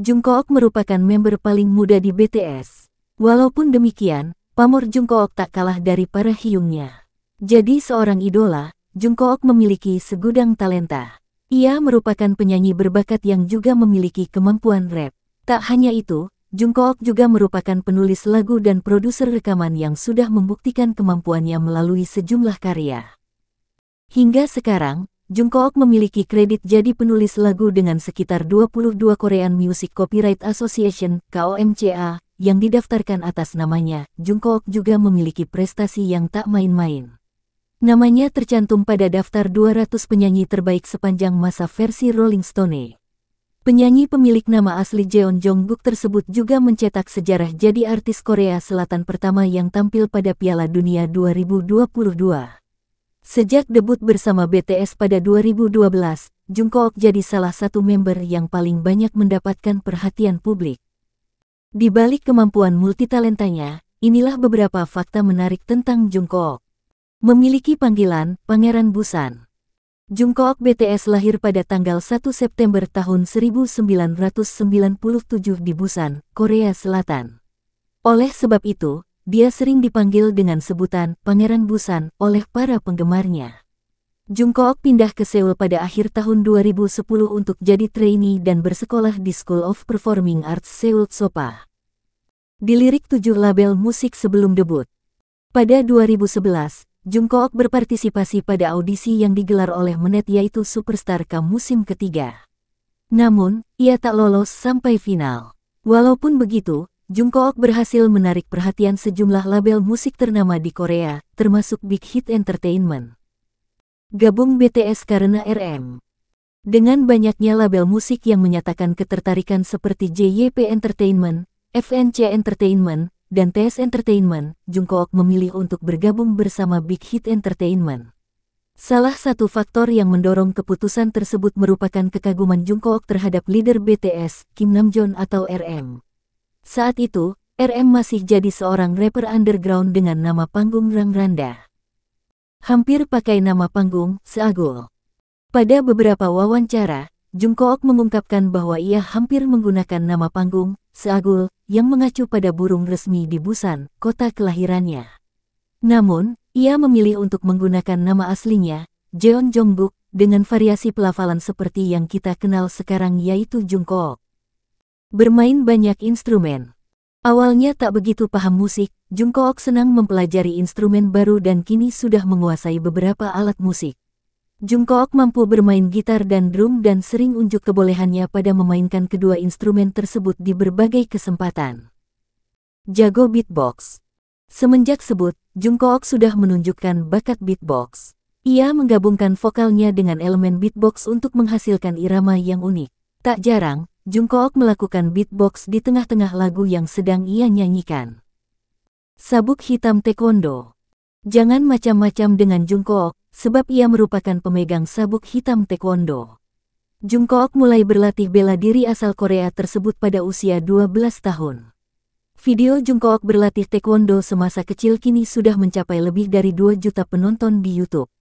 Jungkook merupakan member paling muda di BTS. Walaupun demikian, pamor Jungkook tak kalah dari para hiungnya. Jadi seorang idola, Jungkook memiliki segudang talenta. Ia merupakan penyanyi berbakat yang juga memiliki kemampuan rap. Tak hanya itu, Jungkook juga merupakan penulis lagu dan produser rekaman yang sudah membuktikan kemampuannya melalui sejumlah karya. Hingga sekarang, Jungkook memiliki kredit jadi penulis lagu dengan sekitar 22 Korean Music Copyright Association (KOMCA) yang didaftarkan atas namanya. Jungkook juga memiliki prestasi yang tak main-main. Namanya tercantum pada daftar 200 penyanyi terbaik sepanjang masa versi Rolling Stone. Penyanyi pemilik nama asli Jeon Jongbuk tersebut juga mencetak sejarah jadi artis Korea Selatan pertama yang tampil pada Piala Dunia 2022. Sejak debut bersama BTS pada 2012, Jungkook jadi salah satu member yang paling banyak mendapatkan perhatian publik. Di balik kemampuan multitalentanya, inilah beberapa fakta menarik tentang Jungkook. Memiliki panggilan Pangeran Busan. Jungkook BTS lahir pada tanggal 1 September tahun 1997 di Busan, Korea Selatan. Oleh sebab itu, dia sering dipanggil dengan sebutan Pangeran Busan oleh para penggemarnya. Jungkook pindah ke Seoul pada akhir tahun 2010 untuk jadi trainee dan bersekolah di School of Performing Arts Seoul Sopa. Dilirik tujuh label musik sebelum debut. Pada 2011, Jungkook berpartisipasi pada audisi yang digelar oleh Menet yaitu Superstar K musim ketiga. Namun, ia tak lolos sampai final. Walaupun begitu, Jungkook berhasil menarik perhatian sejumlah label musik ternama di Korea, termasuk Big Hit Entertainment. Gabung BTS karena RM. Dengan banyaknya label musik yang menyatakan ketertarikan seperti JYP Entertainment, FNC Entertainment, dan TS Entertainment, Jungkook memilih untuk bergabung bersama Big Hit Entertainment. Salah satu faktor yang mendorong keputusan tersebut merupakan kekaguman Jungkook terhadap leader BTS, Kim Namjoon atau RM. Saat itu, RM masih jadi seorang rapper underground dengan nama panggung Rang Randa. Hampir pakai nama panggung, Seagul. Pada beberapa wawancara, Jungkook mengungkapkan bahwa ia hampir menggunakan nama panggung, Seagul, yang mengacu pada burung resmi di Busan, kota kelahirannya. Namun, ia memilih untuk menggunakan nama aslinya, Jeon Jongbuk, dengan variasi pelafalan seperti yang kita kenal sekarang yaitu Jungkook. Bermain banyak instrumen. Awalnya tak begitu paham musik, Jungkook senang mempelajari instrumen baru dan kini sudah menguasai beberapa alat musik. Jungkook mampu bermain gitar dan drum dan sering unjuk kebolehannya pada memainkan kedua instrumen tersebut di berbagai kesempatan. Jago beatbox. Semenjak sebut, Jungkook sudah menunjukkan bakat beatbox. Ia menggabungkan vokalnya dengan elemen beatbox untuk menghasilkan irama yang unik. Tak jarang, Jungkook melakukan beatbox di tengah-tengah lagu yang sedang ia nyanyikan. Sabuk hitam taekwondo. Jangan macam-macam dengan Jungkook, sebab ia merupakan pemegang sabuk hitam taekwondo. Jungkook mulai berlatih bela diri asal Korea tersebut pada usia 12 tahun. Video Jungkook berlatih taekwondo semasa kecil kini sudah mencapai lebih dari 2 juta penonton di YouTube.